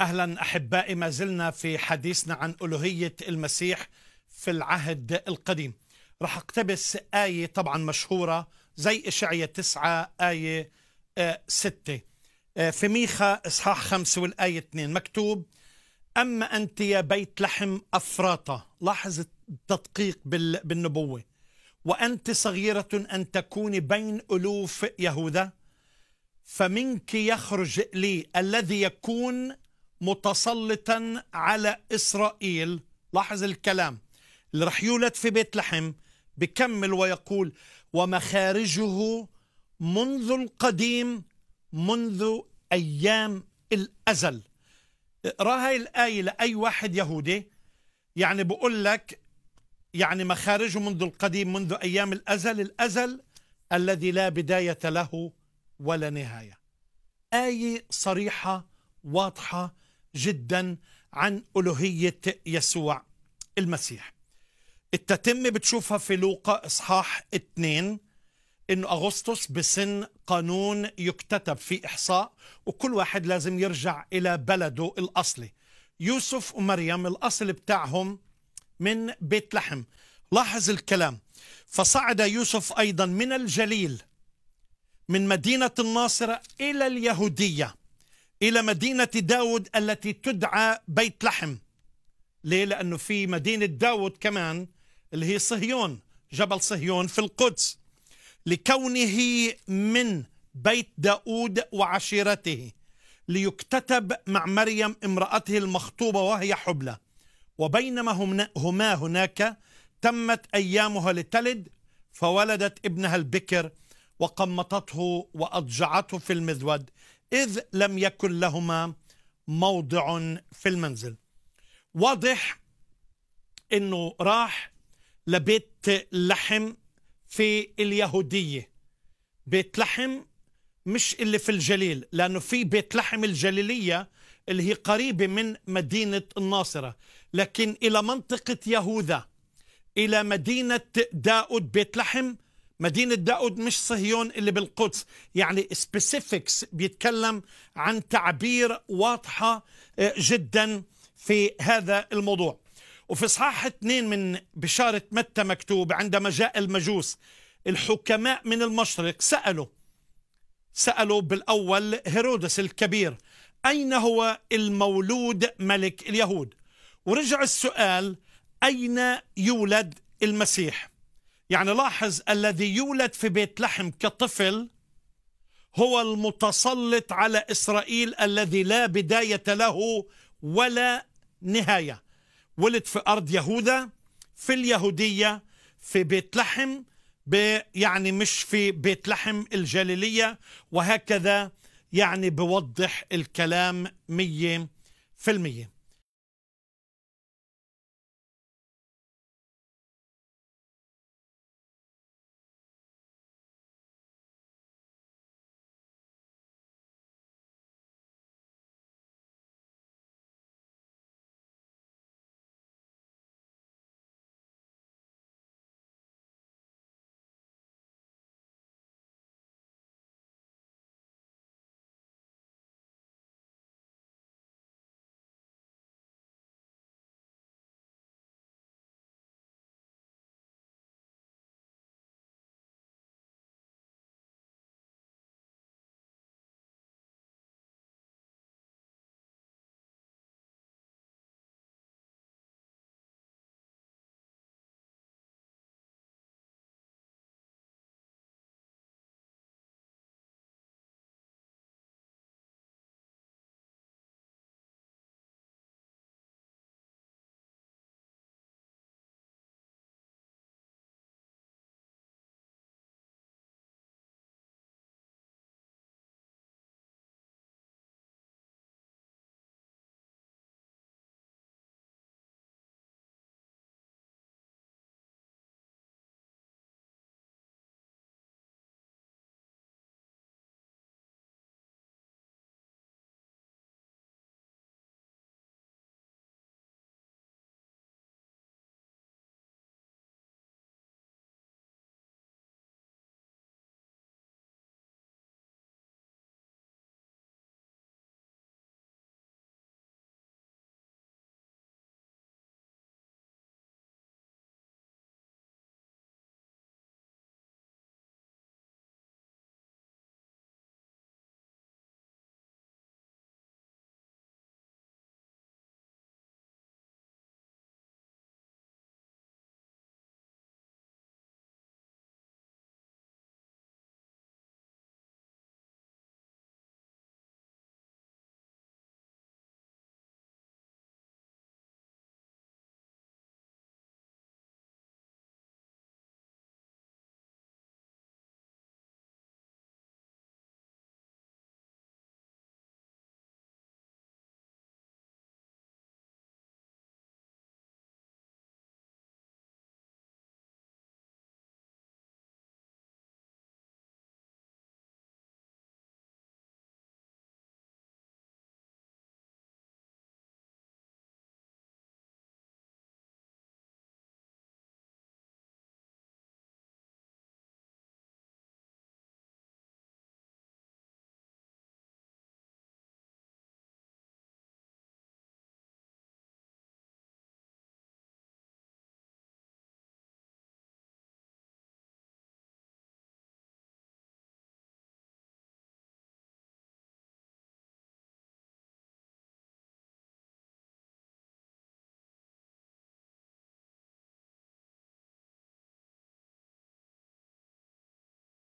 اهلا احبائي ما زلنا في حديثنا عن الوهيه المسيح في العهد القديم. راح اقتبس ايه طبعا مشهوره زي اشعيا 9 ايه 6 آه، آه، في ميخا اصحاح 5 والايه 2 مكتوب اما انت يا بيت لحم افراطه لاحظ التدقيق بالنبوه وانت صغيره ان تكوني بين الوف يهوذا فمنك يخرج لي الذي يكون متسلطا على إسرائيل لاحظ الكلام اللي رح يولد في بيت لحم بكمل ويقول ومخارجه منذ القديم منذ أيام الأزل اقرا هاي الآية لأي واحد يهودي يعني بقول لك يعني مخارجه منذ القديم منذ أيام الأزل الأزل الذي لا بداية له ولا نهاية آية صريحة واضحة جدا عن ألوهية يسوع المسيح التتمة بتشوفها في لوقا إصحاح 2 إنه أغسطس بسن قانون يكتتب في إحصاء وكل واحد لازم يرجع إلى بلده الأصلي يوسف ومريم الأصل بتاعهم من بيت لحم لاحظ الكلام فصعد يوسف أيضا من الجليل من مدينة الناصرة إلى اليهودية إلى مدينة داود التي تدعى بيت لحم ليه؟ لأنه في مدينة داود كمان اللي هي صهيون جبل صهيون في القدس لكونه من بيت داود وعشيرته ليكتتب مع مريم امرأته المخطوبة وهي حبلى وبينما هما هناك تمت أيامها لتلد فولدت ابنها البكر وقمطته وأضجعته في المذود إذ لم يكن لهما موضع في المنزل واضح أنه راح لبيت لحم في اليهودية بيت لحم مش اللي في الجليل لأنه في بيت لحم الجليلية اللي هي قريبة من مدينة الناصرة لكن إلى منطقة يهوذا إلى مدينة داود بيت لحم مدينة داود مش صهيون اللي بالقدس يعني سبيسيفيكس بيتكلم عن تعبير واضحة آه، جدا في هذا الموضوع وفي صحاح اثنين من بشارة متى مكتوب عندما جاء المجوس الحكماء من المشرق سألوا سألوا بالأول هيرودس الكبير أين هو المولود ملك اليهود ورجع السؤال أين يولد المسيح يعني لاحظ الذي يولد في بيت لحم كطفل هو المتسلط على إسرائيل الذي لا بداية له ولا نهاية ولد في أرض يهوذا في اليهودية في بيت لحم يعني مش في بيت لحم الجليلية وهكذا يعني بوضح الكلام مية في المية